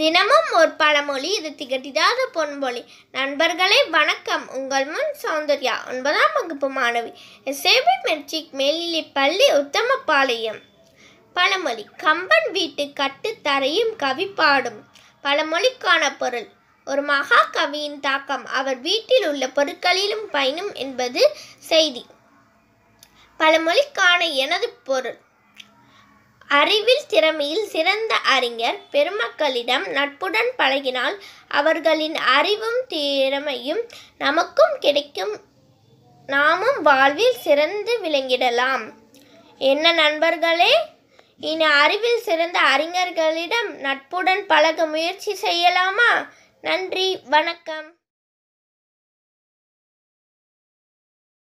தினமும் ஒரு பழமொழி இது திகட்டிதாத பொன்மொழி நண்பர்களே வணக்கம் உங்கள் முன் சௌந்தர்யா ஒன்பதாம் வகுப்பு மாணவி சேவை மெட்ரிக் மேல்நிலை பள்ளி உத்தமபாளையம் பழமொழி கம்பன் வீட்டு கட்டு தரையும் கவி பாடும் பழமொழிக்கான பொருள் ஒரு மகா கவியின் தாக்கம் அவர் வீட்டில் உள்ள பொருட்களிலும் பயனும் என்பது செய்தி பழமொழிக்கான எனது பொருள் அறிவில் திறமையில் சிறந்த அறிஞர் பெருமக்களிடம் நட்புடன் பழகினால் அவர்களின் அறிவும் திறமையும் நமக்கும் கிடைக்கும் நாமும் வாழ்வில் சிறந்து விளங்கிடலாம் என்ன நண்பர்களே இனி அறிவில் சிறந்த அறிஞர்களிடம் நட்புடன் பழக முயற்சி செய்யலாமா நன்றி வணக்கம்